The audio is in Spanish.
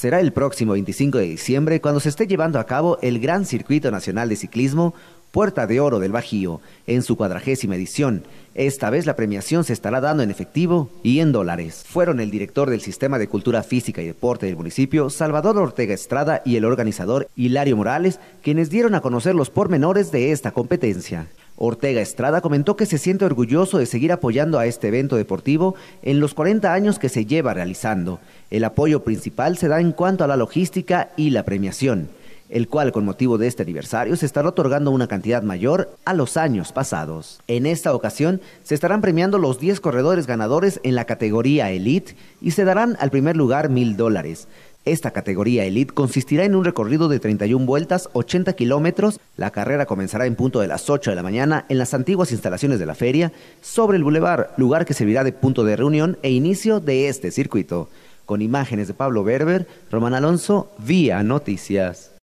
será el próximo 25 de diciembre cuando se esté llevando a cabo el Gran Circuito Nacional de Ciclismo Puerta de Oro del Bajío, en su cuadragésima edición. Esta vez la premiación se estará dando en efectivo y en dólares. Fueron el director del Sistema de Cultura Física y Deporte del municipio, Salvador Ortega Estrada, y el organizador Hilario Morales, quienes dieron a conocer los pormenores de esta competencia. Ortega Estrada comentó que se siente orgulloso de seguir apoyando a este evento deportivo en los 40 años que se lleva realizando. El apoyo principal se da en cuanto a la logística y la premiación, el cual con motivo de este aniversario se estará otorgando una cantidad mayor a los años pasados. En esta ocasión se estarán premiando los 10 corredores ganadores en la categoría Elite y se darán al primer lugar mil dólares. Esta categoría Elite consistirá en un recorrido de 31 vueltas, 80 kilómetros. La carrera comenzará en punto de las 8 de la mañana en las antiguas instalaciones de la feria, sobre el bulevar, lugar que servirá de punto de reunión e inicio de este circuito. Con imágenes de Pablo Berber, Román Alonso, Vía Noticias.